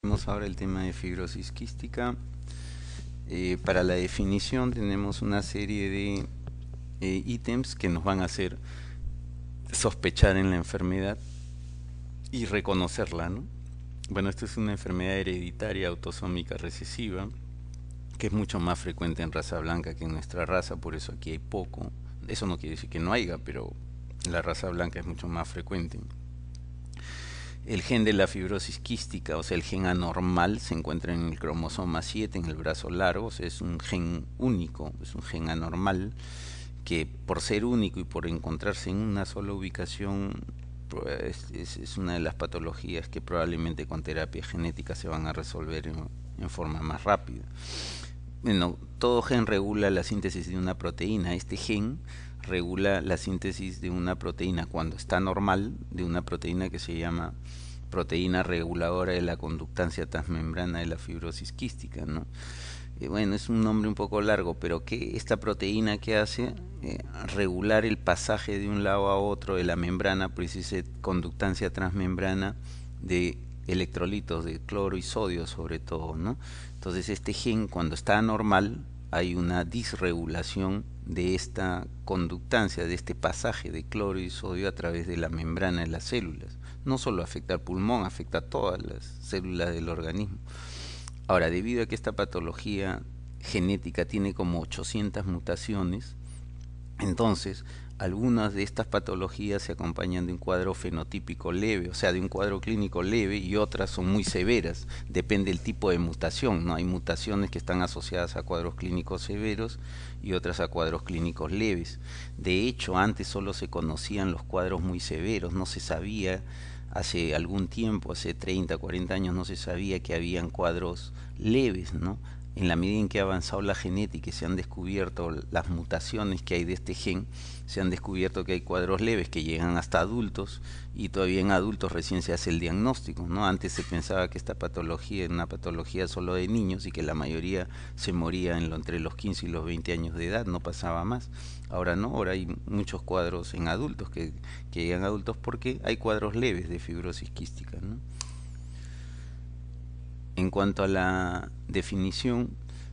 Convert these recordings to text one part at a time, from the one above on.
Tenemos ahora el tema de fibrosis quística. Eh, para la definición tenemos una serie de eh, ítems que nos van a hacer sospechar en la enfermedad y reconocerla. ¿no? Bueno, esto es una enfermedad hereditaria autosómica recesiva que es mucho más frecuente en raza blanca que en nuestra raza, por eso aquí hay poco. Eso no quiere decir que no haya, pero la raza blanca es mucho más frecuente. El gen de la fibrosis quística, o sea, el gen anormal, se encuentra en el cromosoma 7, en el brazo largo, es un gen único, es un gen anormal, que por ser único y por encontrarse en una sola ubicación, pues, es, una de las patologías que probablemente con terapia genética se van a resolver en, en forma más rápida. Bueno, todo gen regula la síntesis de una proteína. Este gen regula la síntesis de una proteína cuando está normal, de una proteína que se llama proteína reguladora de la conductancia transmembrana de la fibrosis quística, ¿no? Eh, bueno, es un nombre un poco largo, pero qué esta proteína que hace eh, regular el pasaje de un lado a otro de la membrana, precisamente conductancia transmembrana de electrolitos de cloro y sodio sobre todo, ¿no? Entonces este gen cuando está normal hay una disregulación de esta conductancia, de este pasaje de cloro y sodio a través de la membrana de las células no solo afecta al pulmón, afecta a todas las células del organismo. Ahora, debido a que esta patología genética tiene como 800 mutaciones, entonces algunas de estas patologías se acompañan de un cuadro fenotípico leve, o sea, de un cuadro clínico leve y otras son muy severas, depende del tipo de mutación, ¿no? Hay mutaciones que están asociadas a cuadros clínicos severos y otras a cuadros clínicos leves. De hecho, antes solo se conocían los cuadros muy severos, no se sabía hace algún tiempo, hace 30, 40 años no se sabía que habían cuadros leves, ¿no? en la medida en que ha avanzado la genética y se han descubierto las mutaciones que hay de este gen, se han descubierto que hay cuadros leves que llegan hasta adultos y todavía en adultos recién se hace el diagnóstico. ¿no? Antes se pensaba que esta patología era una patología solo de niños y que la mayoría se moría entre los 15 y los 20 años de edad, no pasaba más. Ahora no, ahora hay muchos cuadros en adultos que, llegan adultos porque hay cuadros leves de fibrosis quística. ¿no? En cuanto a la definición,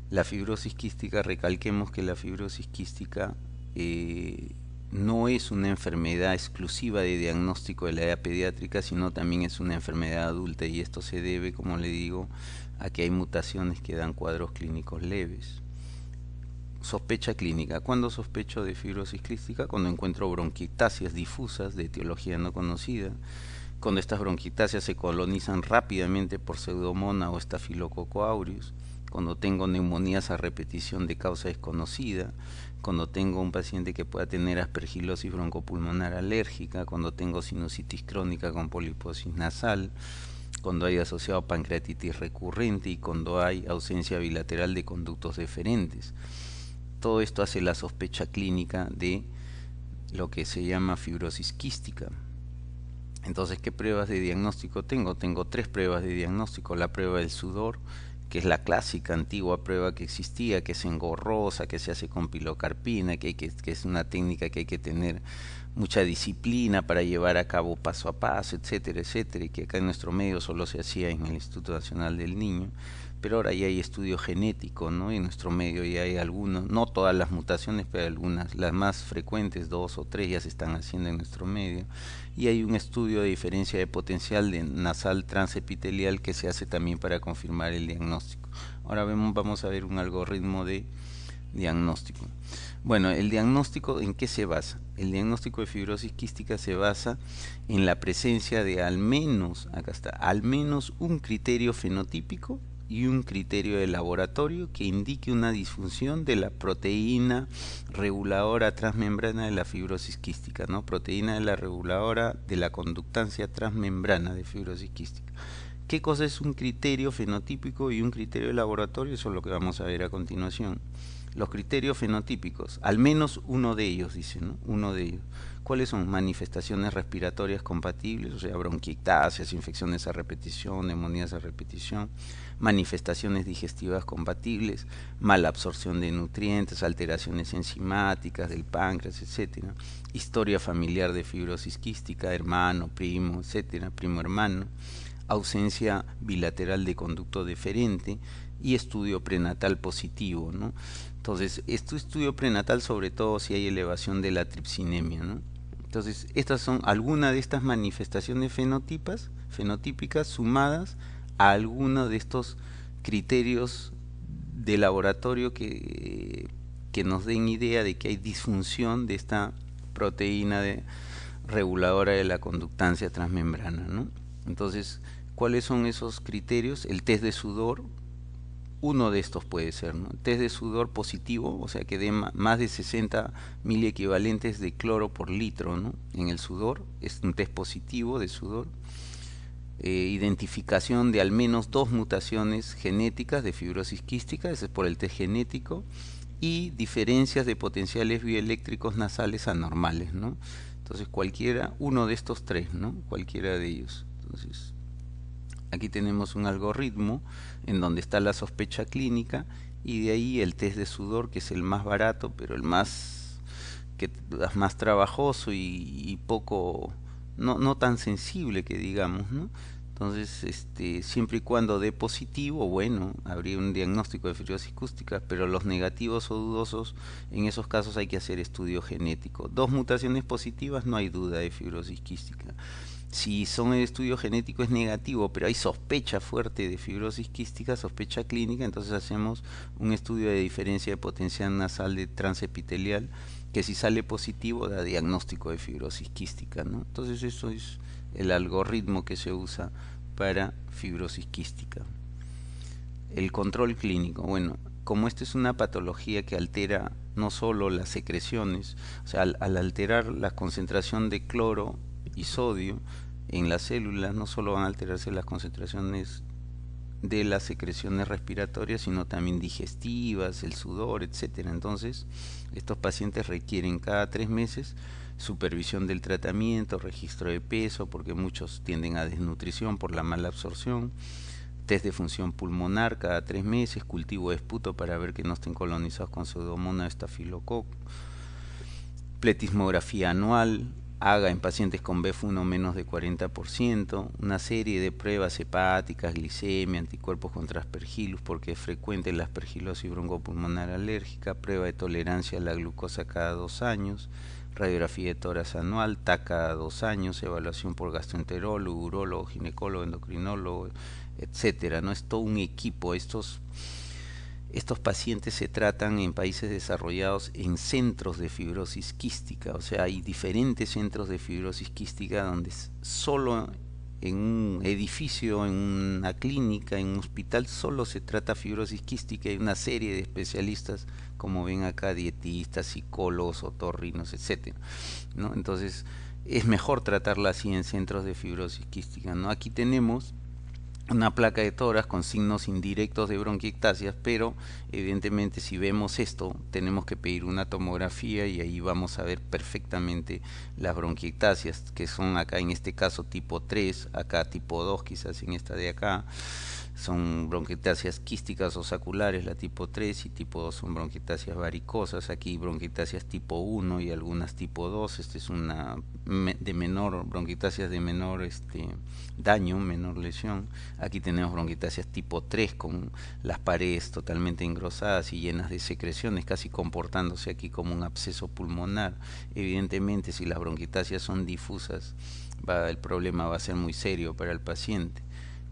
la fibrosis quística, recalquemos que la fibrosis quística eh, no es una enfermedad exclusiva de diagnóstico de la edad pediátrica, sino también es una enfermedad adulta y esto se debe, como le digo, a que hay mutaciones que dan cuadros clínicos leves. Sospecha clínica. ¿Cuándo sospecho de fibrosis quística? Cuando encuentro bronquiectasias difusas de etiología no conocida cuando estas bronquitáceas se colonizan rápidamente por pseudomona o estafilococo aureus, cuando tengo neumonías a repetición de causa desconocida, cuando tengo un paciente que pueda tener aspergilosis broncopulmonar alérgica, cuando tengo sinusitis crónica con poliposis nasal, cuando hay asociado pancreatitis recurrente y cuando hay ausencia bilateral de conductos deferentes. Todo esto hace la sospecha clínica de lo que se llama fibrosis quística. Entonces, ¿qué pruebas de diagnóstico tengo? Tengo tres pruebas de diagnóstico. La prueba del sudor, que es la clásica antigua prueba que existía, que es engorrosa, que se hace con pilocarpina, que, que, es una técnica que hay que tener mucha disciplina para llevar a cabo paso a paso, etcétera, etcétera, y que acá en nuestro medio solo se hacía en el Instituto Nacional del Niño pero ahora ya hay estudio genético, ¿no? en nuestro medio ya hay algunos, no todas las mutaciones, pero algunas, las más frecuentes, dos o tres, ya se están haciendo en nuestro medio. Y hay un estudio de diferencia de potencial de nasal transepitelial que se hace también para confirmar el diagnóstico. Ahora vemos, vamos a ver un algoritmo de diagnóstico. Bueno, el diagnóstico en qué se basa? El diagnóstico de fibrosis quística se basa en la presencia de al menos, acá está, al menos un criterio fenotípico y un criterio de laboratorio que indique una disfunción de la proteína reguladora transmembrana de la fibrosis ¿no? Proteína de la reguladora de la conductancia transmembrana de fibrosis ¿Qué cosa es un criterio fenotípico y un criterio de laboratorio? Eso es lo que vamos a ver a continuación. Los criterios fenotípicos, al menos uno de ellos, dicen ¿no? Uno de ellos. ¿Cuáles son? Manifestaciones respiratorias compatibles, o sea, bronquiectasias, infecciones a repetición, neumonías a repetición, manifestaciones digestivas compatibles, mala absorción de nutrientes, alteraciones enzimáticas del páncreas, etcétera Historia familiar de fibrosis quística, hermano, primo, etcétera primo hermano, ausencia bilateral de conducto deferente y estudio prenatal positivo. ¿no? Entonces, este estudio prenatal sobre todo si hay elevación de la tripsinemia. ¿no? Entonces, estas son algunas de estas manifestaciones fenotípicas sumadas a alguno de estos criterios de laboratorio que, que nos den idea de que hay disfunción de esta proteína reguladora de la conductancia transmembrana. ¿no? Entonces, ¿cuáles son esos criterios? El test de sudor, uno de estos puede ser, ¿no? Test de sudor positivo, o sea que dé más de 60 equivalentes de cloro por litro, ¿no? En el sudor, es un test positivo de sudor. Eh, identificación de al menos dos mutaciones genéticas de fibrosis quística, ese es por el test genético, y diferencias de potenciales bioeléctricos nasales anormales, ¿no? Entonces cualquiera, uno de estos tres, ¿no? Cualquiera de ellos. Entonces, aquí tenemos un algoritmo en donde está la sospecha clínica y de ahí el test de sudor, que es el más barato, pero el más, que, más trabajoso y poco no, no tan sensible que digamos, ¿no? Entonces, este, siempre y cuando dé positivo, bueno, habría un diagnóstico de fibrosis cústica, pero los negativos o dudosos, en esos casos hay que hacer estudio genético. Dos mutaciones positivas, no hay duda de fibrosis quística si son el estudio genético es negativo, pero hay sospecha fuerte de fibrosis quística, sospecha clínica, entonces hacemos un estudio de diferencia de potencial nasal de transepitelial, que si sale positivo da diagnóstico de fibrosis quística. Entonces eso es el algoritmo que se usa para fibrosis quística. El control clínico, bueno, como esta es una patología que altera no solo las secreciones, o sea, al alterar la concentración de cloro y sodio en las células no solo van a alterarse las concentraciones de las secreciones respiratorias, sino también digestivas, el sudor, etcétera. Entonces, estos pacientes requieren cada tres meses supervisión del tratamiento, registro de peso, porque muchos tienden a desnutrición por la mala absorción, test de función pulmonar cada tres meses, cultivo de esputo para ver que no estén colonizados con pseudomonas Staphylococcus, pletismografía anual, haga en pacientes con BF1 menos de 40%, una serie de pruebas hepáticas, glicemia, anticuerpos contra aspergillus porque es frecuente la aspergilosis broncopulmonar alérgica, prueba de tolerancia a la glucosa cada dos años, radiografía de tórax anual, TAC cada dos años, evaluación por gastroenterólogo, urologo, ginecólogo, endocrinólogo, etcétera. No es todo un equipo, estos estos pacientes se tratan en países desarrollados en centros de fibrosis quística, o sea, hay diferentes centros de fibrosis quística donde solo en un edificio, en una clínica, en un hospital, solo se trata fibrosis quística. Hay una serie de especialistas, como ven acá, dietistas, psicólogos, otorrinos, etc. Entonces, es mejor tratarla así en centros de fibrosis quística. ¿no? Aquí tenemos una placa de toras con signos indirectos de bronquiectasias, pero evidentemente si vemos esto tenemos que pedir una tomografía y ahí vamos a ver perfectamente las bronquiectasias, que son acá en este caso tipo 3, acá tipo 2 quizás en esta de acá, son bronquitáceas quísticas o saculares, la tipo 3 y tipo 2 son bronquitáceas varicosas, aquí bronquitáceas tipo 1 y algunas tipo 2, este es una de menor, de menor este, daño, menor lesión, aquí tenemos bronquitáceas tipo 3 con las paredes totalmente engrosadas y llenas de secreciones, casi comportándose aquí como un absceso pulmonar, evidentemente si las bronquitáceas son difusas, el problema va a ser muy serio para el paciente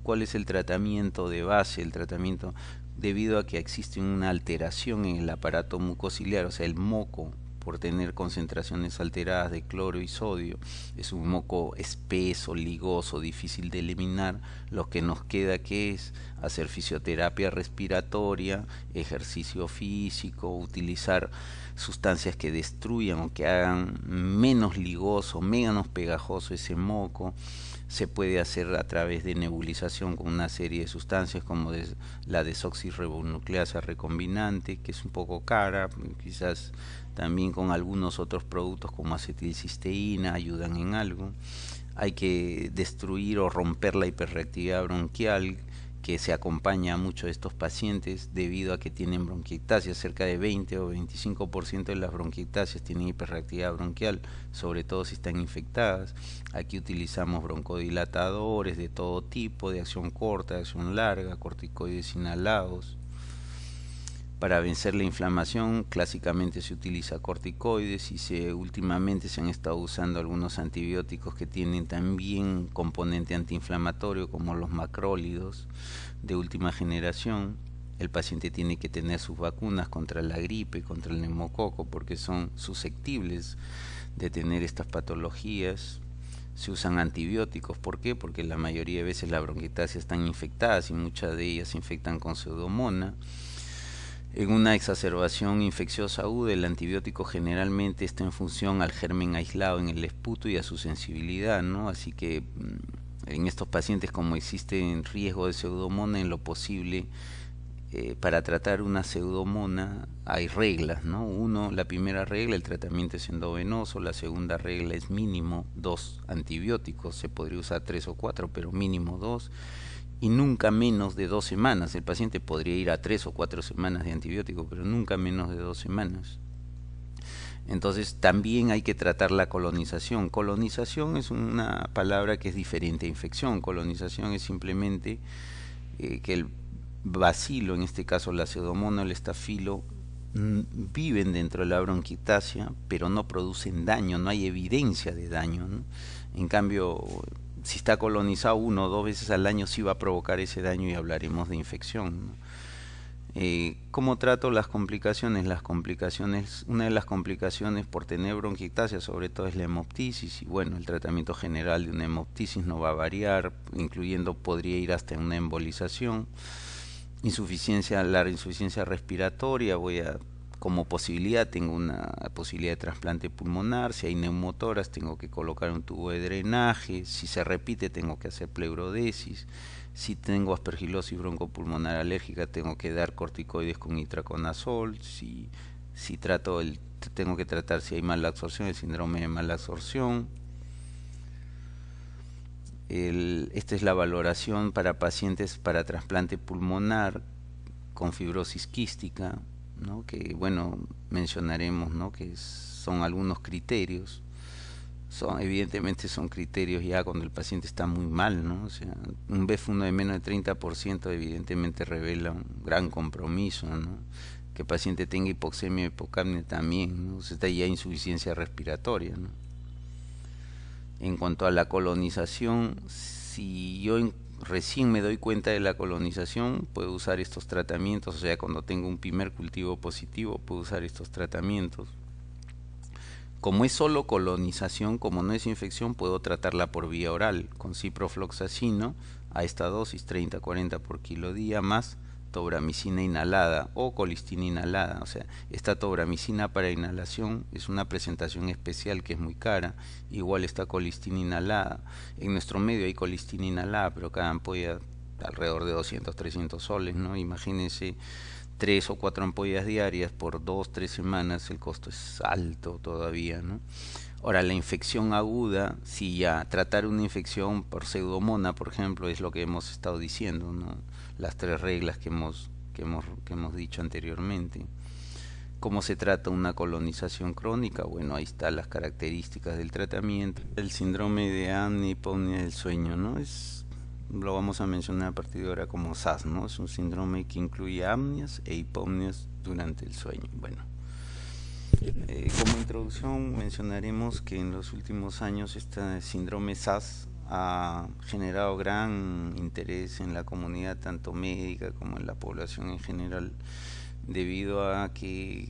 cuál es el tratamiento de base, el tratamiento debido a que existe una alteración en el aparato mucociliar, o sea, el moco por tener concentraciones alteradas de cloro y sodio. Es un moco espeso, ligoso, difícil de eliminar. Lo que nos queda que es hacer fisioterapia respiratoria, ejercicio físico, utilizar sustancias que destruyan o que hagan menos ligoso, menos pegajoso ese moco se puede hacer a través de nebulización con una serie de sustancias como la desoxirribonucleasa recombinante, que es un poco cara, quizás también con algunos otros productos como acetilcisteína ayudan en algo. Hay que destruir o romper la hiperreactividad bronquial que se acompaña a muchos de estos pacientes debido a que tienen bronquiectasias, cerca de 20 o 25% de las bronquiectasias tienen hiperreactividad bronquial, sobre todo si están infectadas. Aquí utilizamos broncodilatadores de todo tipo, de acción corta, de acción larga, corticoides inhalados, para vencer la inflamación clásicamente se utiliza corticoides y se, últimamente se han estado usando algunos antibióticos que tienen también componente antiinflamatorio como los macrólidos de última generación. El paciente tiene que tener sus vacunas contra la gripe, contra el neumococo, porque son susceptibles de tener estas patologías se usan antibióticos. ¿Por qué? Porque la mayoría de veces las bronquitáceas están infectadas y muchas de ellas se infectan con pseudomonas. En una exacerbación infecciosa aguda, el antibiótico generalmente está en función al germen aislado en el esputo y a su sensibilidad, ¿no? Así que mm, en estos pacientes, como existe riesgo de pseudomona, en lo posible, eh, para tratar una pseudomona hay reglas, ¿no? Uno, la primera regla, el tratamiento es endovenoso, la segunda regla es mínimo dos antibióticos, se podría usar tres o cuatro, pero mínimo dos y nunca menos de dos semanas. El paciente podría ir a tres o cuatro semanas de antibiótico, pero nunca menos de dos semanas. Entonces también hay que tratar la colonización. Colonización es una palabra que es diferente a infección. Colonización es simplemente eh, que el bacilo, en este caso la pseudomono, el estafilo, mm, viven dentro de la bronquitasia, pero no producen daño, no hay evidencia de daño. En cambio, si está colonizado uno o dos veces al año, sí va a provocar ese daño y hablaremos de infección. Eh, ¿Cómo trato las complicaciones? Las complicaciones, una de las complicaciones por tener bronquictasia sobre todo es la hemoptisis y bueno, el tratamiento general de una hemoptisis no va a variar, incluyendo podría ir hasta una embolización, insuficiencia, la insuficiencia respiratoria, voy a como posibilidad tengo una posibilidad de trasplante pulmonar, si hay neumotoras tengo que colocar un tubo de drenaje, si se repite tengo que hacer pleurodesis, si tengo aspergilosis broncopulmonar alérgica tengo que dar corticoides con itraconazol, si, trato el, tengo que tratar si hay mala absorción, el síndrome de mala absorción, esta es la valoración para pacientes para trasplante pulmonar con fibrosis quística, que bueno, mencionaremos ¿no? que son algunos criterios. Son, evidentemente son criterios ya cuando el paciente está muy mal, ¿no? O sea, un de menos de 30% evidentemente revela un gran compromiso, Que el paciente tenga hipoxemia, hipocapnia también, O sea, está ya insuficiencia respiratoria, En cuanto a la colonización, si yo recién me doy cuenta de la colonización, puedo usar estos tratamientos, o sea, cuando tengo un primer cultivo positivo, puedo usar estos tratamientos. Como es solo colonización, como no es infección, puedo tratarla por vía oral con ciprofloxacino a esta dosis 30-40 por kilo día más tobramicina inhalada o colistina inhalada. O sea, esta tobramicina para inhalación es una presentación especial que es muy cara. Igual está colistina inhalada. En nuestro medio hay colistina inhalada, pero cada ampolla alrededor de 200, 300 soles, ¿no? Imagínense tres o cuatro ampollas diarias por dos, tres semanas, el costo es alto todavía, ¿no? Ahora, la infección aguda, si ya tratar una infección por pseudomona, por ejemplo, es lo que hemos estado diciendo, ¿no? las tres reglas que hemos, hemos, dicho anteriormente. ¿Cómo se trata una colonización crónica? Bueno, ahí están las características del tratamiento. El síndrome de y hipomnia del sueño, ¿no? Es, lo vamos a mencionar a partir de ahora como SAS, ¿no? Es un síndrome que incluye amnias e hipomnias durante el sueño. Bueno, eh, como introducción mencionaremos que en los últimos años este síndrome SAS ha generado gran interés en la comunidad tanto médica como en la población en general debido a que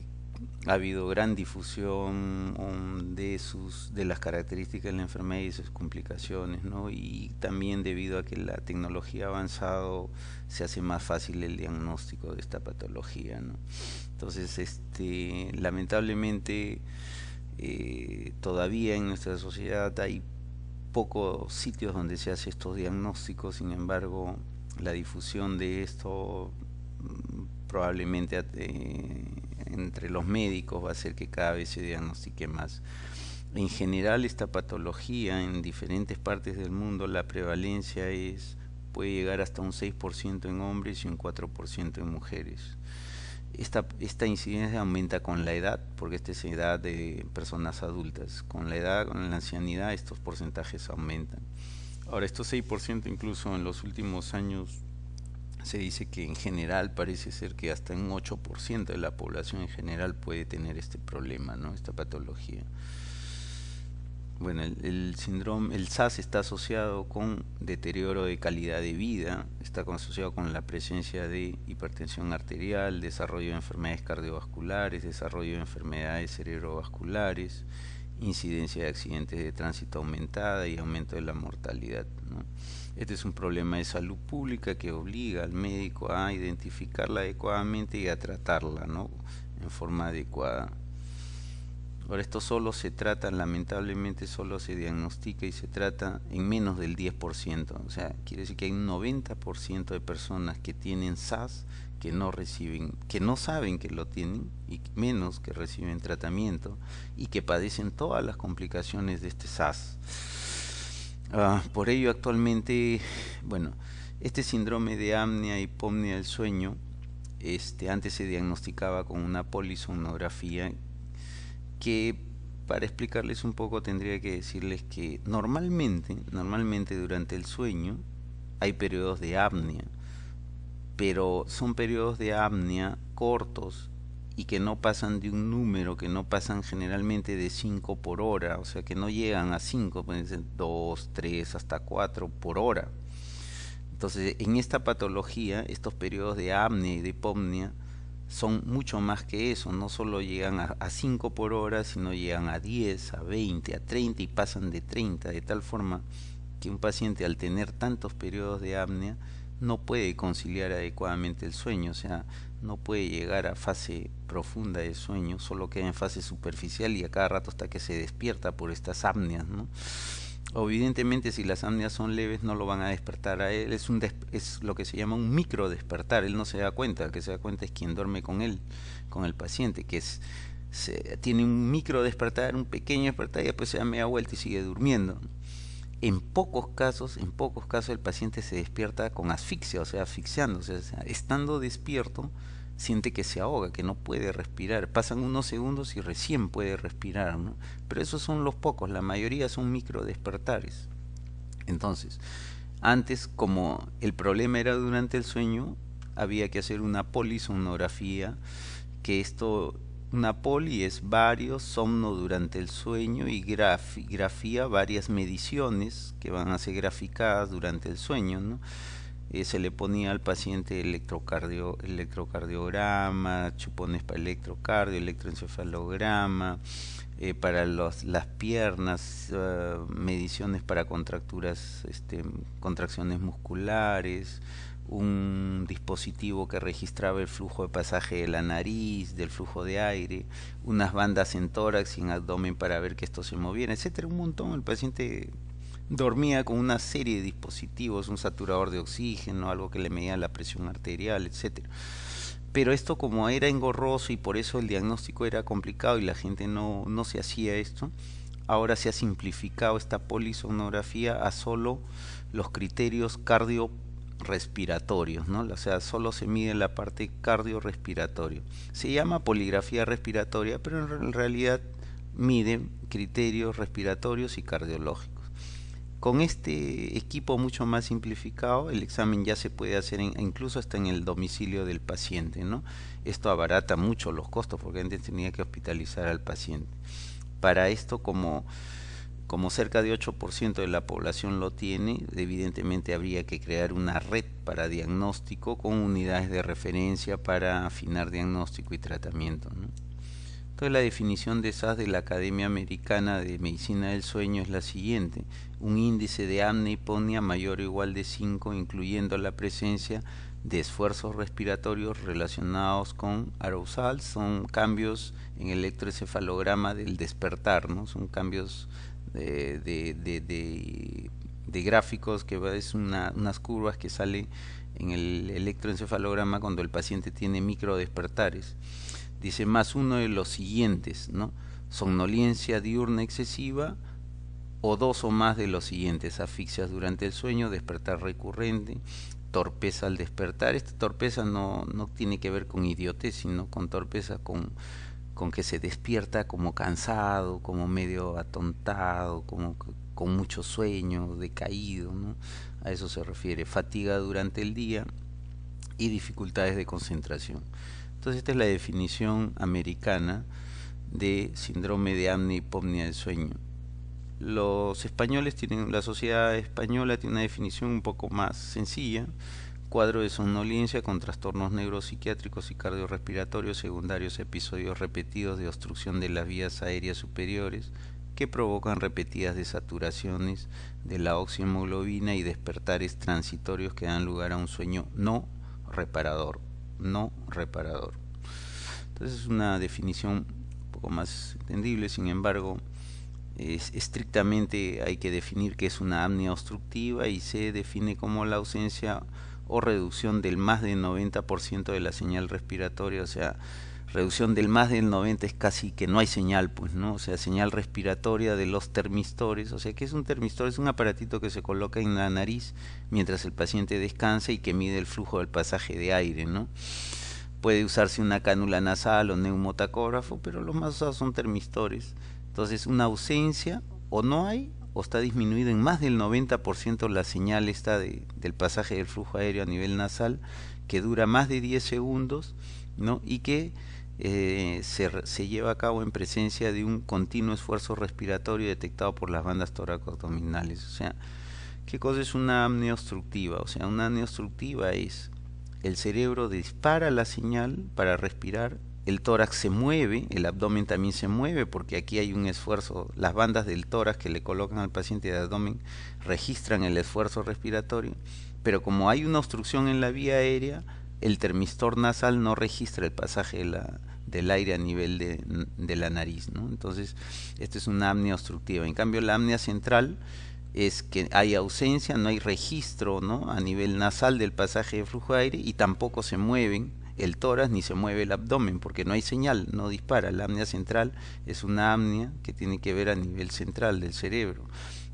ha habido gran difusión um, de sus de las características de la enfermedad y sus complicaciones ¿no? y también debido a que la tecnología ha avanzado se hace más fácil el diagnóstico de esta patología ¿no? Entonces, este, lamentablemente, eh, todavía en nuestra sociedad hay pocos sitios donde se hace estos diagnósticos, sin embargo, la difusión de esto mm, probablemente eh, entre los médicos va a hacer que cada vez se diagnostique más. En general, esta patología en diferentes partes del mundo, la prevalencia es puede llegar hasta un 6% en hombres y un 4% en mujeres. Esta, esta incidencia aumenta con la edad, porque esta es la edad de personas adultas. Con la edad, con la ancianidad, estos porcentajes aumentan. Ahora, estos 6% incluso en los últimos años se dice que en general parece ser que hasta un 8% de la población en general puede tener este problema, ¿no? esta patología. Bueno, el, síndrome, el SAS está asociado con deterioro de calidad de vida, está asociado con la presencia de hipertensión arterial, desarrollo de enfermedades cardiovasculares, desarrollo de enfermedades cerebrovasculares, incidencia de accidentes de tránsito aumentada y aumento de la mortalidad. Este es un problema de salud pública que obliga al médico a identificarla adecuadamente y a tratarla en forma adecuada. Ahora, esto solo se trata, lamentablemente, solo se diagnostica y se trata en menos del 10%. O sea, quiere decir que hay un 90% de personas que tienen SAS que no reciben, que no saben que lo tienen y menos que reciben tratamiento y que padecen todas las complicaciones de este SAS. Ah, por ello, actualmente, bueno, este síndrome de apnea y pomnia del sueño, este, antes se diagnosticaba con una polisonografía que para explicarles un poco tendría que decirles que normalmente, normalmente durante el sueño hay periodos de apnea, pero son periodos de apnea cortos y que no pasan de un número, que no pasan generalmente de 5 por hora, o sea que no llegan a 5, pueden ser 2, 3, hasta 4 por hora. Entonces, en esta patología, estos periodos de apnea y de hipomnia son mucho más que eso, no solo llegan a, a 5 por hora, sino llegan a 10, a 20, a 30 y pasan de 30, de tal forma que un paciente al tener tantos periodos de apnea no puede conciliar adecuadamente el sueño, o sea, no puede llegar a fase profunda de sueño, solo queda en fase superficial y a cada rato hasta que se despierta por estas apneas, ¿no? Obviamente si las amnias son leves no lo van a despertar a él, es, es lo que se llama un micro despertar, él no se da cuenta, el que se da cuenta es quien duerme con él, con el paciente, que es se, tiene un micro despertar, un pequeño despertar y después se da media vuelta y sigue durmiendo. En pocos casos, en pocos casos el paciente se despierta con asfixia, o sea, asfixiando, o sea, estando despierto siente que se ahoga, que no puede respirar. Pasan unos segundos y recién puede respirar, ¿no? Pero esos son los pocos, la mayoría son micro despertares. Entonces, antes, como el problema era durante el sueño, había que hacer una polisonografía, que esto, una poli es varios, somno durante el sueño y grafía, varias mediciones que van a ser graficadas durante el sueño, ¿no? Eh, se le ponía al paciente electrocardiograma, chupones para electrocardio, electroencefalograma, eh, para las piernas, ah, mediciones para contracturas, este, contracciones musculares, un dispositivo que registraba el flujo de pasaje de la nariz, del flujo de aire, unas bandas en tórax y en abdomen para ver que esto se moviera, etcétera, un montón. El paciente dormía con una serie de dispositivos, un saturador de oxígeno, algo que le medía la presión arterial, etcétera. Pero esto como era engorroso y por eso el diagnóstico era complicado y la gente no, se hacía esto, ahora se ha simplificado esta polisonografía a solo los criterios cardiorrespiratorios, ¿no? o sea, solo se mide la parte cardiorrespiratoria. Se llama poligrafía respiratoria, pero en realidad mide criterios respiratorios y cardiológicos. Con este equipo mucho más simplificado, el examen ya se puede hacer incluso hasta en el domicilio del paciente, ¿no? Esto abarata mucho los costos porque antes tenía que hospitalizar al paciente. Para esto, como, cerca de 8% de la población lo tiene, evidentemente habría que crear una red para diagnóstico con unidades de referencia para afinar diagnóstico y tratamiento, Entonces la definición de SAS de la Academia Americana de Medicina del Sueño es la siguiente un índice de apnea y mayor o igual de 5, incluyendo la presencia de esfuerzos respiratorios relacionados con arousal, son cambios en el electroencefalograma del despertar, ¿no? son cambios de, de, de, de gráficos que es una, unas curvas que salen en el electroencefalograma cuando el paciente tiene microdespertares Dice más uno de los siguientes, ¿no? Somnolencia diurna excesiva, o dos o más de los siguientes, asfixias durante el sueño, despertar recurrente, torpeza al despertar. Esta torpeza no, tiene que ver con idiotez, sino con torpeza con, con que se despierta como cansado, como medio atontado, como con mucho sueño, decaído, A eso se refiere, fatiga durante el día y dificultades de concentración. Entonces esta es la definición americana de síndrome de apnea y del sueño. Los españoles tienen, la sociedad española tiene una definición un poco más sencilla, cuadro de somnolencia con trastornos neuropsiquiátricos y cardiorrespiratorios secundarios episodios repetidos de obstrucción de las vías aéreas superiores que provocan repetidas desaturaciones de la oxihemoglobina y despertares transitorios que dan lugar a un sueño no reparador, no reparador. Entonces es una definición un poco más entendible, sin embargo, es, estrictamente hay que definir que es una apnea obstructiva y se define como la ausencia o reducción del más del 90% de la señal respiratoria, o sea, reducción del más del 90 es casi que no hay señal, pues, ¿no? O sea, señal respiratoria de los termistores, o sea, que es un termistor? Es un aparatito que se coloca en la nariz mientras el paciente descansa y que mide el flujo del pasaje de aire, ¿no? Puede usarse una cánula nasal o neumotacógrafo, pero los más usados son termistores entonces, una ausencia o no hay o está disminuido en más del 90% la señal esta del pasaje del flujo aéreo a nivel nasal, que dura más de 10 segundos, ¿no? Y que eh, se, lleva a cabo en presencia de un continuo esfuerzo respiratorio detectado por las bandas toracoabdominales. O sea, ¿qué cosa es una apnea O sea, una apnea obstructiva es el cerebro dispara la señal para respirar el tórax se mueve, el abdomen también se mueve, porque aquí hay un esfuerzo, las bandas del tórax que le colocan al paciente de abdomen registran el esfuerzo respiratorio, pero como hay una obstrucción en la vía aérea, el termistor nasal no registra el pasaje del aire a nivel de, la nariz. ¿no? Entonces, esto es una apnea obstructiva. En cambio, la apnea central es que hay ausencia, no hay registro ¿no? a nivel nasal del pasaje de flujo de aire y tampoco se mueven el tórax ni se mueve el abdomen porque no hay señal, no dispara. La apnea central es una apnea que tiene que ver a nivel central del cerebro.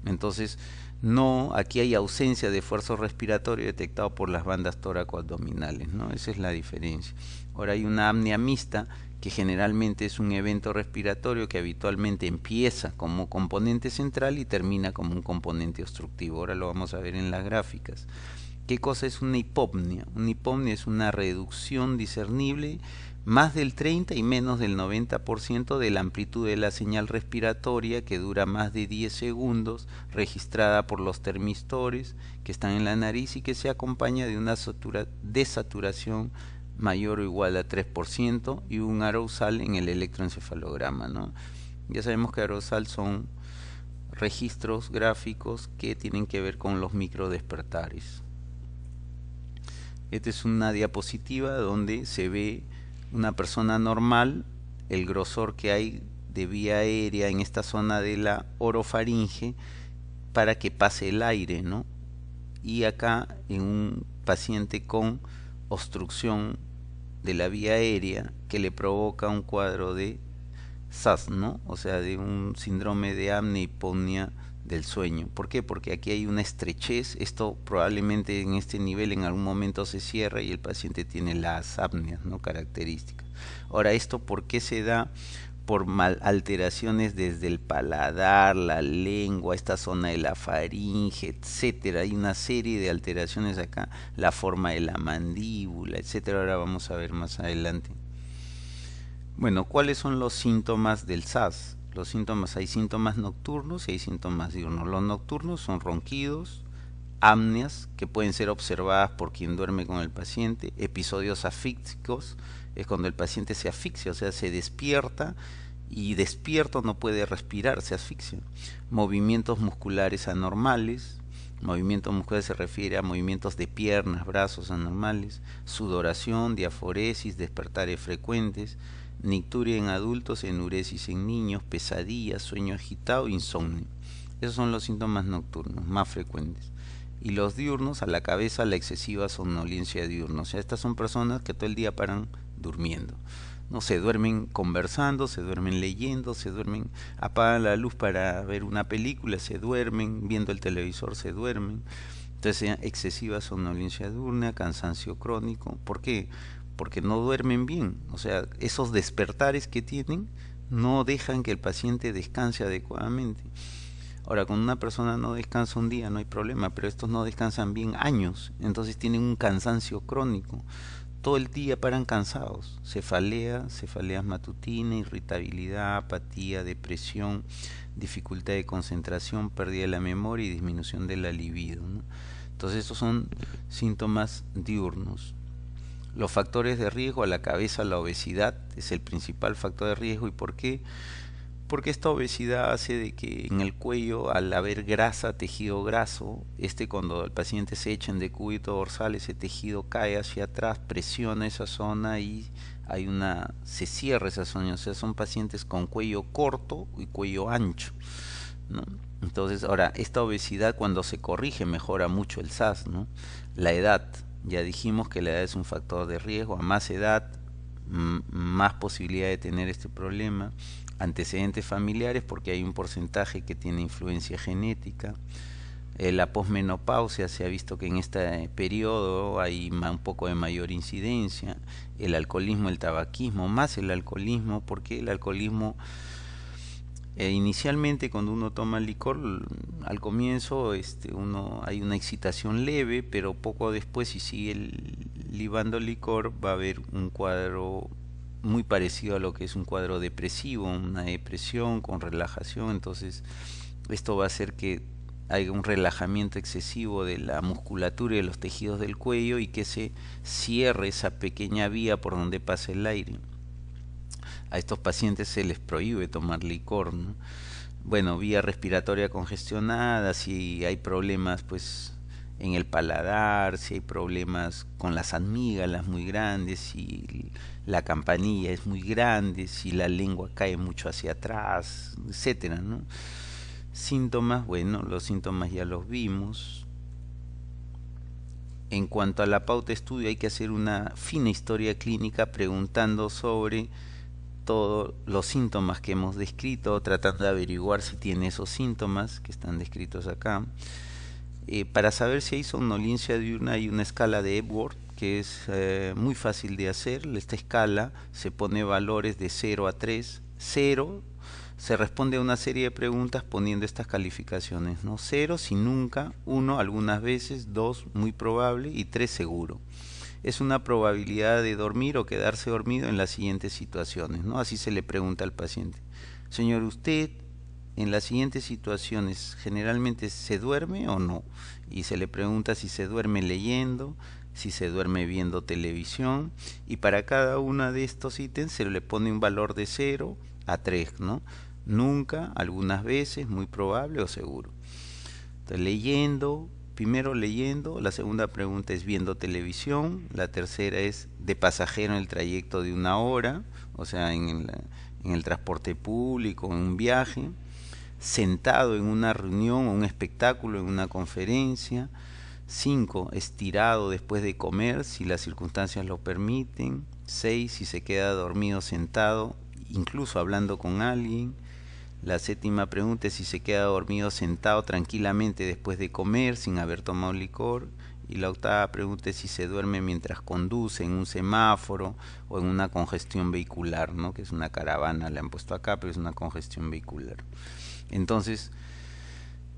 Entonces, no, aquí hay ausencia de esfuerzo respiratorio detectado por las bandas tóraco-abdominales, ¿no? Esa es la diferencia. Ahora hay una apnea mixta que generalmente es un evento respiratorio que habitualmente empieza como componente central y termina como un componente obstructivo. Ahora lo vamos a ver en las gráficas. ¿Qué cosa es una hipopnia? Una hipopnia es una reducción discernible más del 30 y menos del 90% de la amplitud de la señal respiratoria que dura más de 10 segundos, registrada por los termistores que están en la nariz y que se acompaña de una desaturación mayor o igual a 3% y un arousal en el electroencefalograma. Ya sabemos que arousal son registros gráficos que tienen que ver con los microdespertares. Esta es una diapositiva donde se ve una persona normal, el grosor que hay de vía aérea en esta zona de la orofaringe para que pase el aire, ¿no? Y acá en un paciente con obstrucción de la vía aérea que le provoca un cuadro de SAS, ¿no? O sea, de un síndrome de amniponia del sueño. ¿Por qué? Porque aquí hay una estrechez, esto probablemente en este nivel en algún momento se cierra y el paciente tiene las apneas ¿no? características. Ahora, ¿esto por qué se da? por mal alteraciones desde el paladar, la lengua, esta zona de la faringe, etcétera. Hay una serie de alteraciones acá, la forma de la mandíbula, etcétera. Ahora vamos a ver más adelante. Bueno, ¿cuáles son los síntomas del SAS? Los síntomas, hay síntomas nocturnos y hay síntomas diurnos. Los nocturnos son ronquidos, amnias que pueden ser observadas por quien duerme con el paciente, episodios afíxicos, es cuando el paciente se asfixia, o sea, se despierta y despierto no puede respirar, se asfixia. Movimientos musculares anormales, movimientos musculares se refiere a movimientos de piernas, brazos anormales, sudoración, diaforesis, despertares frecuentes, nicturia en adultos, enuresis en niños, pesadillas, sueño agitado, insomnio. Esos son los síntomas nocturnos más frecuentes. Y los diurnos, a la cabeza, la excesiva somnolencia diurna. O sea, estas son personas que todo el día paran durmiendo. No se duermen conversando, se duermen leyendo, se duermen, apagan la luz para ver una película, se duermen, viendo el televisor, se duermen. Entonces, excesiva somnolencia diurna, cansancio crónico. ¿Por qué? porque no duermen bien. O sea, esos despertares que tienen no dejan que el paciente descanse adecuadamente. Ahora, cuando una persona no descansa un día no hay problema, pero estos no descansan bien años, entonces tienen un cansancio crónico. Todo el día paran cansados, cefalea, cefaleas matutina, irritabilidad, apatía, depresión, dificultad de concentración, pérdida de la memoria y disminución de la libido. Entonces estos son síntomas diurnos. Los factores de riesgo a la cabeza, la obesidad es el principal factor de riesgo. ¿Y por qué? Porque esta obesidad hace de que en el cuello, al haber grasa, tejido graso, este cuando el paciente se echa en decúbito dorsal, ese tejido cae hacia atrás, presiona esa zona y hay una se cierra esa zona. O sea, son pacientes con cuello corto y cuello ancho. Entonces, ahora, esta obesidad cuando se corrige mejora mucho el SAS, ¿no? La edad, ya dijimos que la edad es un factor de riesgo. A más edad, más posibilidad de tener este problema. Antecedentes familiares, porque hay un porcentaje que tiene influencia genética. Eh, la posmenopausia se ha visto que en este periodo hay un poco de mayor incidencia. El alcoholismo, el tabaquismo, más el alcoholismo, porque el alcoholismo eh, inicialmente cuando uno toma licor, al comienzo este, uno, hay una excitación leve, pero poco después si sigue libando licor va a haber un cuadro muy parecido a lo que es un cuadro depresivo, una depresión con relajación, entonces esto va a hacer que haya un relajamiento excesivo de la musculatura y de los tejidos del cuello y que se cierre esa pequeña vía por donde pasa el aire a estos pacientes se les prohíbe tomar licor, Bueno, vía respiratoria congestionada, si hay problemas pues en el paladar, si hay problemas con las amígdalas muy grandes, si la campanilla es muy grande, si la lengua cae mucho hacia atrás, etcétera, ¿no? Síntomas, bueno, los síntomas ya los vimos. En cuanto a la pauta estudio hay que hacer una fina historia clínica preguntando sobre todos los síntomas que hemos descrito, tratando de averiguar si tiene esos síntomas que están descritos acá. Eh, para saber si hay somnolencia diurna hay una escala de Epworth que es eh, muy fácil de hacer. Esta escala se pone valores de 0 a 3. 0 se responde a una serie de preguntas poniendo estas calificaciones. ¿no? 0 si nunca, 1 algunas veces, 2 muy probable y 3 seguro es una probabilidad de dormir o quedarse dormido en las siguientes situaciones, ¿no? Así se le pregunta al paciente. Señor, ¿usted en las siguientes situaciones generalmente se duerme o no? Y se le pregunta si se duerme leyendo, si se duerme viendo televisión, y para cada uno de estos ítems se le pone un valor de 0 a 3, ¿no? Nunca, algunas veces, muy probable o seguro. Entonces, leyendo, primero leyendo, la segunda pregunta es viendo televisión, la tercera es de pasajero en el trayecto de una hora, o sea, en el, transporte público, en un viaje, sentado en una reunión o un espectáculo, en una conferencia, Cinco, Estirado después de comer, si las circunstancias lo permiten. Seis, Si se queda dormido sentado, incluso hablando con alguien. La séptima pregunta es si se queda dormido sentado tranquilamente después de comer sin haber tomado licor. Y la octava pregunta es si se duerme mientras conduce en un semáforo o en una congestión vehicular, ¿no? Que es una caravana, la han puesto acá, pero es una congestión vehicular. Entonces,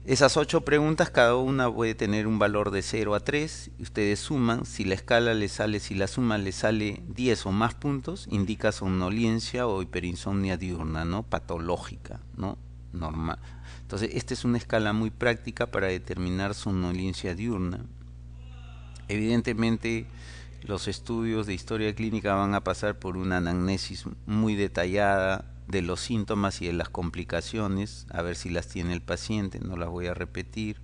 esas ocho preguntas, cada una puede tener un valor de 0 a 3. Ustedes suman, si la escala les sale, si la suma les sale 10 o más puntos, indica somnolencia o hiperinsomnia diurna, ¿no? Patológica, ¿no? Normal. Entonces, esta es una escala muy práctica para determinar somnolencia diurna. Evidentemente, los estudios de historia clínica van a pasar por una anamnesis muy detallada, de los síntomas y de las complicaciones, a ver si las tiene el paciente, no las voy a repetir.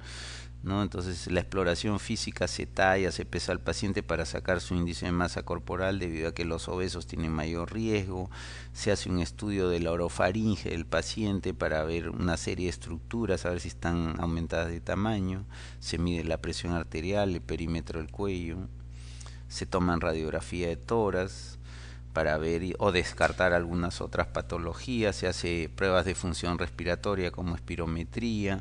¿no? Entonces la exploración física se talla, se pesa al paciente para sacar su índice de masa corporal debido a que los obesos tienen mayor riesgo, se hace un estudio de la orofaringe del paciente para ver una serie de estructuras, a ver si están aumentadas de tamaño, se mide la presión arterial, el perímetro del cuello, se toman radiografía de toras, para ver o descartar algunas otras patologías, se hace pruebas de función respiratoria como espirometría,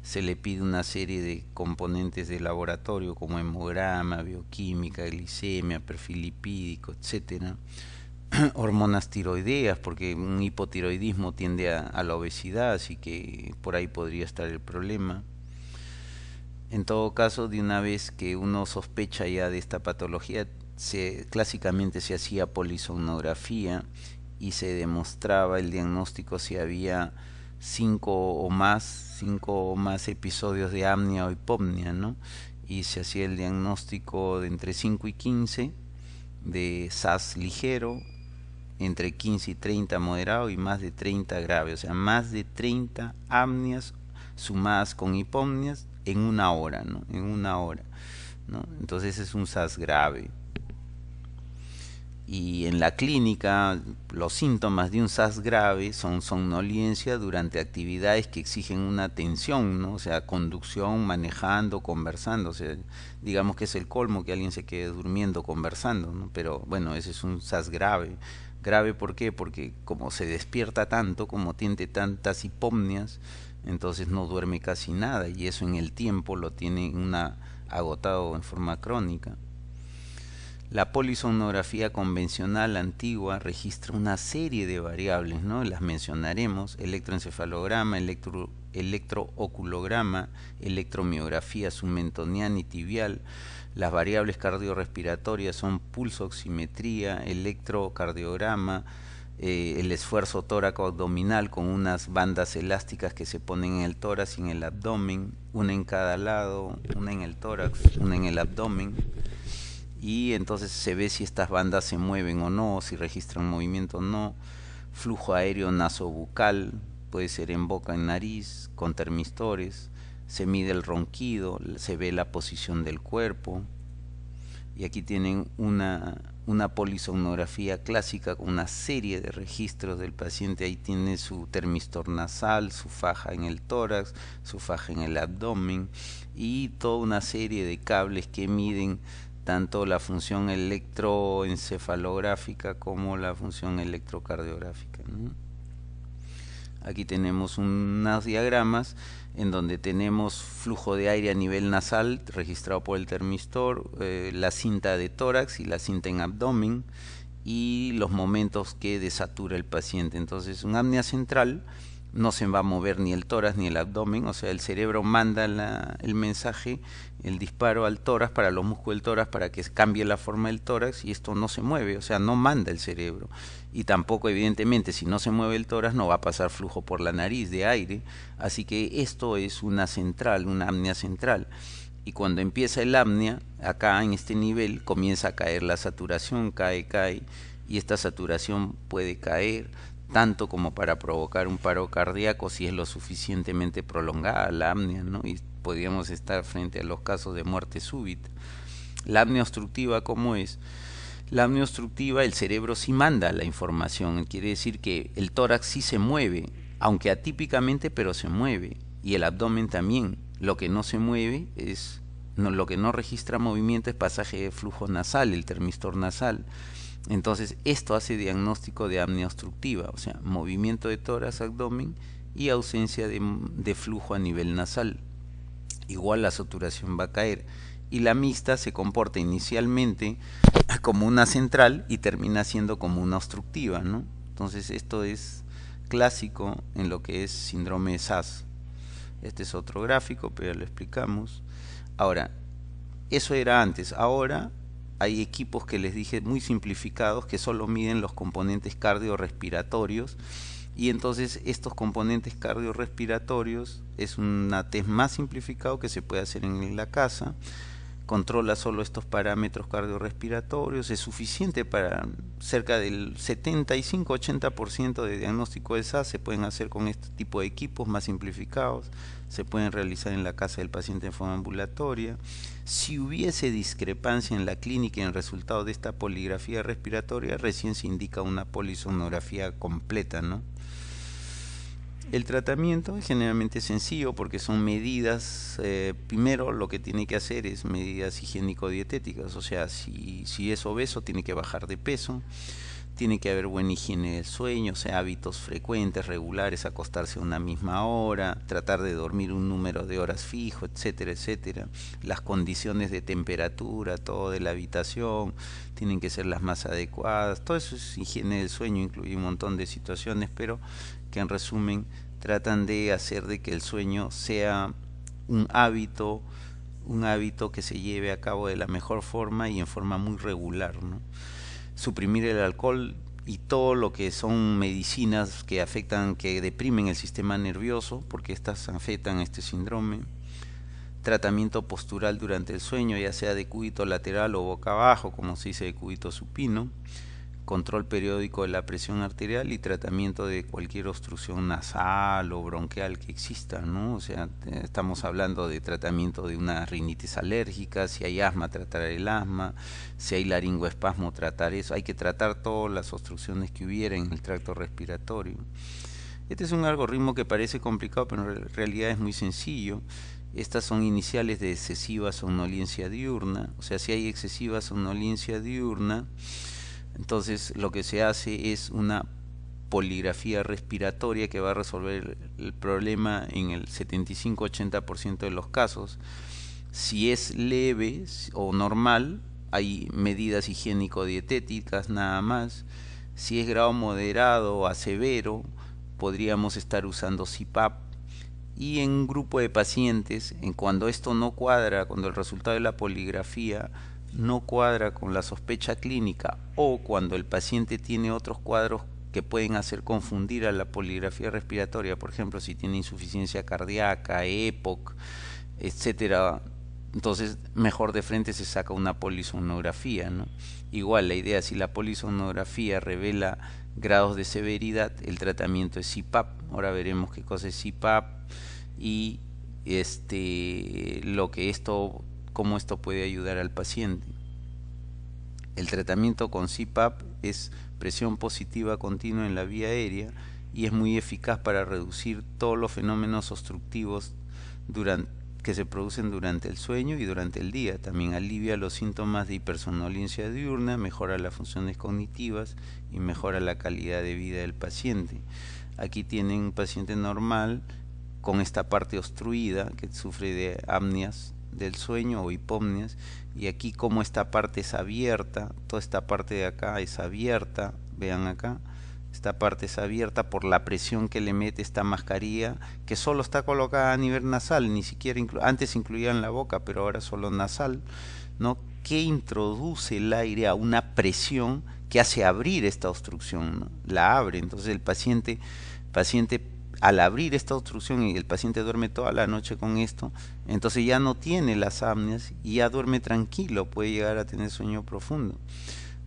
se le pide una serie de componentes de laboratorio como hemograma, bioquímica, glicemia, perfil lipídico, etcétera, hormonas tiroideas, porque un hipotiroidismo tiende a, a la obesidad, así que por ahí podría estar el problema. En todo caso, de una vez que uno sospecha ya de esta patología, clásicamente se hacía polisonografía y se demostraba el diagnóstico si había cinco o más, cinco o más episodios de apnea o hipopnea, ¿no? Y se hacía el diagnóstico de entre 5 y 15 de SAS ligero, entre 15 y 30 moderado y más de 30 grave, o sea, más de 30 apneas sumadas con hipopneas en una hora, ¿no? En una hora, ¿no? Entonces es un SAS grave y en la clínica los síntomas de un SAS grave son somnolencia durante actividades que exigen una atención, ¿no? o sea, conducción, manejando, conversando, o sea, digamos que es el colmo que alguien se quede durmiendo conversando, pero bueno, ese es un SAS grave. Grave ¿por qué? Porque como se despierta tanto, como tiene tantas hipomnias, entonces no duerme casi nada y eso en el tiempo lo tiene una agotado en forma crónica. La polisonografía convencional antigua registra una serie de variables, ¿no? Las mencionaremos, electroencefalograma, electrooculograma, electromiografía submentoniana y tibial. Las variables cardiorrespiratorias son pulsoximetría, electrocardiograma, eh, el esfuerzo tóraco abdominal con unas bandas elásticas que se ponen en el tórax y en el abdomen, una en cada lado, una en el tórax, una en el abdomen y entonces se ve si estas bandas se mueven o no, si registran movimiento o no, flujo aéreo naso-bucal puede ser en boca, en nariz, con termistores, se mide el ronquido, se ve la posición del cuerpo, y aquí tienen una, una clásica con una serie de registros del paciente. Ahí tiene su termistor nasal, su faja en el tórax, su faja en el abdomen y toda una serie de cables que miden tanto la función electroencefalográfica como la función electrocardiográfica. Aquí tenemos unos diagramas en donde tenemos flujo de aire a nivel nasal registrado por el termistor, eh, la cinta de tórax y la cinta en abdomen y los momentos que desatura el paciente. Entonces, un apnea central no se va a mover ni el tórax ni el abdomen, o sea, el cerebro manda el mensaje, el disparo al tórax para los músculos del tórax para que cambie la forma del tórax y esto no se mueve, o sea, no manda el cerebro. Y tampoco, evidentemente, si no se mueve el tórax no va a pasar flujo por la nariz de aire, así que esto es una central, una apnea central. Y cuando empieza el apnea, acá en este nivel comienza a caer la saturación, cae, cae, y esta saturación puede caer tanto como para provocar un paro cardíaco si es lo suficientemente prolongada la apnea, ¿no? Y podríamos estar frente a los casos de muerte súbita. La apnea obstructiva, ¿cómo es? La apnea obstructiva, el cerebro sí manda la información, quiere decir que el tórax sí se mueve, aunque atípicamente, pero se mueve, y el abdomen también. Lo que no se mueve es, no, lo que no registra movimiento es pasaje de flujo nasal, el termistor nasal entonces, esto hace diagnóstico de apnea obstructiva, o sea, movimiento de tórax, abdomen y ausencia de, flujo a nivel nasal. Igual la saturación va a caer y la mixta se comporta inicialmente como una central y termina siendo como una obstructiva, Entonces esto es clásico en lo que es síndrome de SAS. Este es otro gráfico, pero ya lo explicamos. Ahora, eso era antes. Ahora hay equipos que les dije muy simplificados que solo miden los componentes cardiorrespiratorios y entonces estos componentes cardiorrespiratorios es un test más simplificado que se puede hacer en la casa controla solo estos parámetros cardiorrespiratorios, es suficiente para cerca del 75-80% de diagnóstico de SAS se pueden hacer con este tipo de equipos más simplificados, se pueden realizar en la casa del paciente en forma ambulatoria. Si hubiese discrepancia en la clínica en el resultado de esta poligrafía respiratoria, recién se indica una polisonografía completa, ¿no? El tratamiento es generalmente sencillo porque son medidas, eh, primero lo que tiene que hacer es medidas higiénico-dietéticas, o sea, si, si es obeso tiene que bajar de peso, tiene que haber buena higiene del sueño, o sea, hábitos frecuentes, regulares, acostarse a una misma hora, tratar de dormir un número de horas fijo, etcétera, etcétera. Las condiciones de temperatura, todo de la habitación, tienen que ser las más adecuadas. Todo eso es higiene del sueño, incluye un montón de situaciones, pero que en resumen tratan de hacer de que el sueño sea un hábito, un hábito que se lleve a cabo de la mejor forma y en forma muy regular. ¿no? Suprimir el alcohol y todo lo que son medicinas que afectan, que deprimen el sistema nervioso, porque estas afectan este síndrome. Tratamiento postural durante el sueño, ya sea de cúbito lateral o boca abajo, como se dice de cúbito supino control periódico de la presión arterial y tratamiento de cualquier obstrucción nasal o bronquial que exista, ¿no? O sea, estamos hablando de tratamiento de una rinitis alérgica, si hay asma, tratar el asma, si hay laringoespasmo, tratar eso. Hay que tratar todas las obstrucciones que hubiera en el tracto respiratorio. Este es un algoritmo que parece complicado, pero en realidad es muy sencillo. Estas son iniciales de excesiva somnolencia diurna, o sea, si hay excesiva somnolencia diurna, entonces lo que se hace es una poligrafía respiratoria que va a resolver el problema en el 75-80% de los casos. Si es leve o normal, hay medidas higiénico-dietéticas nada más. Si es grado moderado a severo, podríamos estar usando CPAP. Y en un grupo de pacientes, en cuando esto no cuadra, cuando el resultado de la poligrafía no cuadra con la sospecha clínica o cuando el paciente tiene otros cuadros que pueden hacer confundir a la poligrafía respiratoria, por ejemplo, si tiene insuficiencia cardíaca, EPOC, etcétera, entonces mejor de frente se saca una polisonografía, Igual la idea, si la polisonografía revela grados de severidad, el tratamiento es CPAP. Ahora veremos qué cosa es CPAP y este lo que esto cómo esto puede ayudar al paciente. El tratamiento con CPAP es presión positiva continua en la vía aérea y es muy eficaz para reducir todos los fenómenos obstructivos que se producen durante el sueño y durante el día. También alivia los síntomas de hipersonolencia diurna, mejora las funciones cognitivas y mejora la calidad de vida del paciente. Aquí tienen un paciente normal con esta parte obstruida que sufre de apneas del sueño o hipomnias y aquí como esta parte es abierta, toda esta parte de acá es abierta, vean acá, esta parte es abierta por la presión que le mete esta mascarilla que solo está colocada a nivel nasal, ni siquiera antes antes incluían la boca, pero ahora solo nasal, ¿no? Que introduce el aire a una presión que hace abrir esta obstrucción, la abre, entonces el paciente paciente al abrir esta obstrucción y el paciente duerme toda la noche con esto, entonces ya no tiene las apneas y ya duerme tranquilo, puede llegar a tener sueño profundo.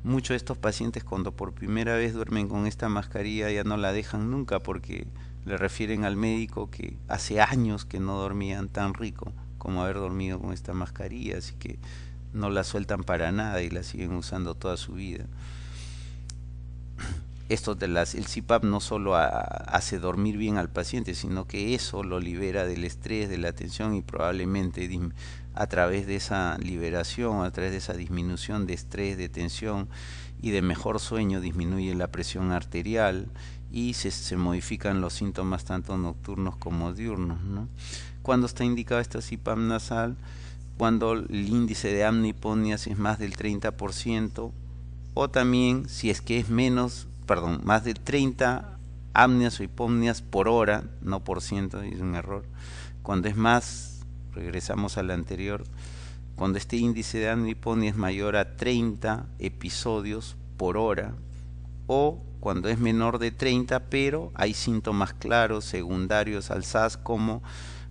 Muchos de estos pacientes cuando por primera vez duermen con esta mascarilla ya no la dejan nunca porque le refieren al médico que hace años que no dormían tan rico como haber dormido con esta mascarilla, así que no la sueltan para nada y la siguen usando toda su vida esto el CIPAP no solo hace dormir bien al paciente, sino que eso lo libera del estrés, de la tensión y probablemente a través de esa liberación, a través de esa disminución de estrés, de tensión y de mejor sueño disminuye la presión arterial y se, modifican los síntomas tanto nocturnos como diurnos. ¿Cuándo está indicado esta CPAP nasal? Cuando el índice de amniponias es más del 30% o también si es que es menos perdón, más de 30 amnias o hipomnias por hora, no por ciento, es un error. Cuando es más, regresamos a la anterior, cuando este índice de amnia hipomnia es mayor a 30 episodios por hora o cuando es menor de 30, pero hay síntomas claros secundarios al SAS como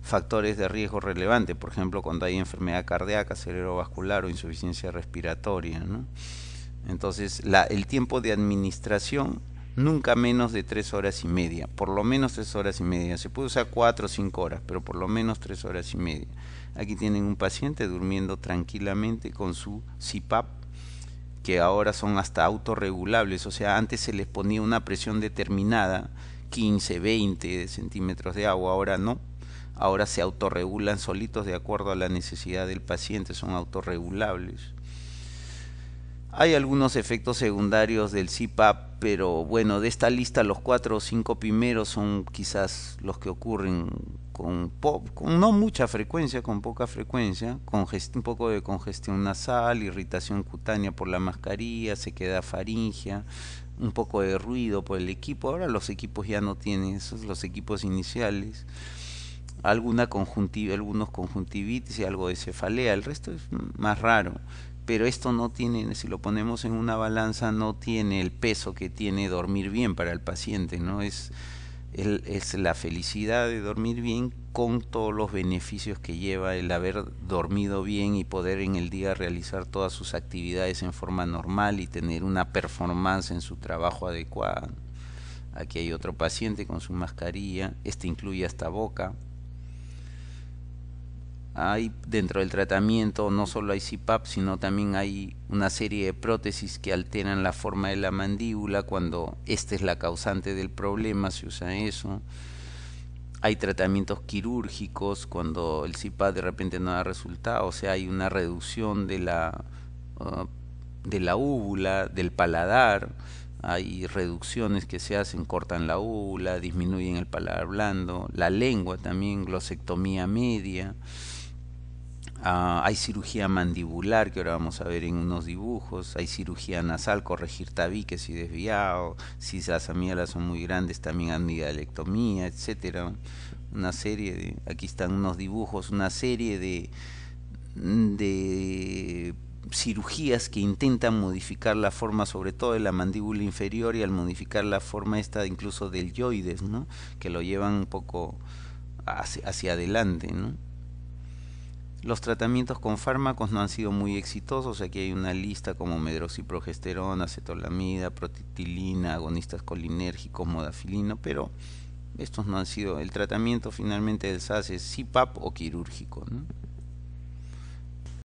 factores de riesgo relevante, por ejemplo, cuando hay enfermedad cardíaca, cerebrovascular o insuficiencia respiratoria, ¿no? Entonces, la, el tiempo de administración nunca menos de tres horas y media, por lo menos tres horas y media. Se puede usar cuatro o cinco horas, pero por lo menos tres horas y media. Aquí tienen un paciente durmiendo tranquilamente con su CPAP, que ahora son hasta autorregulables, o sea, antes se les ponía una presión determinada, 15, 20 centímetros de agua, ahora no. Ahora se autorregulan solitos de acuerdo a la necesidad del paciente, son autorregulables. Hay algunos efectos secundarios del CPAP, pero bueno, de esta lista los cuatro o cinco primeros son quizás los que ocurren con, con no mucha frecuencia, con poca frecuencia, un poco de congestión nasal, irritación cutánea por la mascarilla, se queda faringia, un poco de ruido por el equipo. Ahora los equipos ya no tienen esos, los equipos iniciales. Alguna algunos conjuntivitis y algo de cefalea. El resto es más raro pero esto no tiene, si lo ponemos en una balanza, no tiene el peso que tiene dormir bien para el paciente, ¿no? Es, el, es la felicidad de dormir bien con todos los beneficios que lleva el haber dormido bien y poder en el día realizar todas sus actividades en forma normal y tener una performance en su trabajo adecuada. Aquí hay otro paciente con su mascarilla, este incluye hasta boca, hay dentro del tratamiento no solo hay CIPAP sino también hay una serie de prótesis que alteran la forma de la mandíbula cuando esta es la causante del problema, se usa eso. Hay tratamientos quirúrgicos cuando el CIPAP de repente no da resultado, o sea, hay una reducción de la, uh, de la úvula, del paladar, hay reducciones que se hacen, cortan la úvula, disminuyen el paladar blando, la lengua también, glosectomía media. Ah, hay cirugía mandibular, que ahora vamos a ver en unos dibujos. Hay cirugía nasal, corregir tabiques y desviado. Si las amígdalas son muy grandes, también amigdalectomía, etcétera. Una serie de. Aquí están unos dibujos, una serie de. de cirugías que intentan modificar la forma sobre todo de la mandíbula inferior y al modificar la forma esta incluso del yoides, ¿no? que lo llevan un poco hacia, hacia adelante. ¿no? Los tratamientos con fármacos no han sido muy exitosos, aquí hay una lista como medroxiprogesterona, acetolamida, protitilina, agonistas colinérgicos, modafilino, pero estos no han sido, el tratamiento finalmente del SAS es CIPAP o quirúrgico.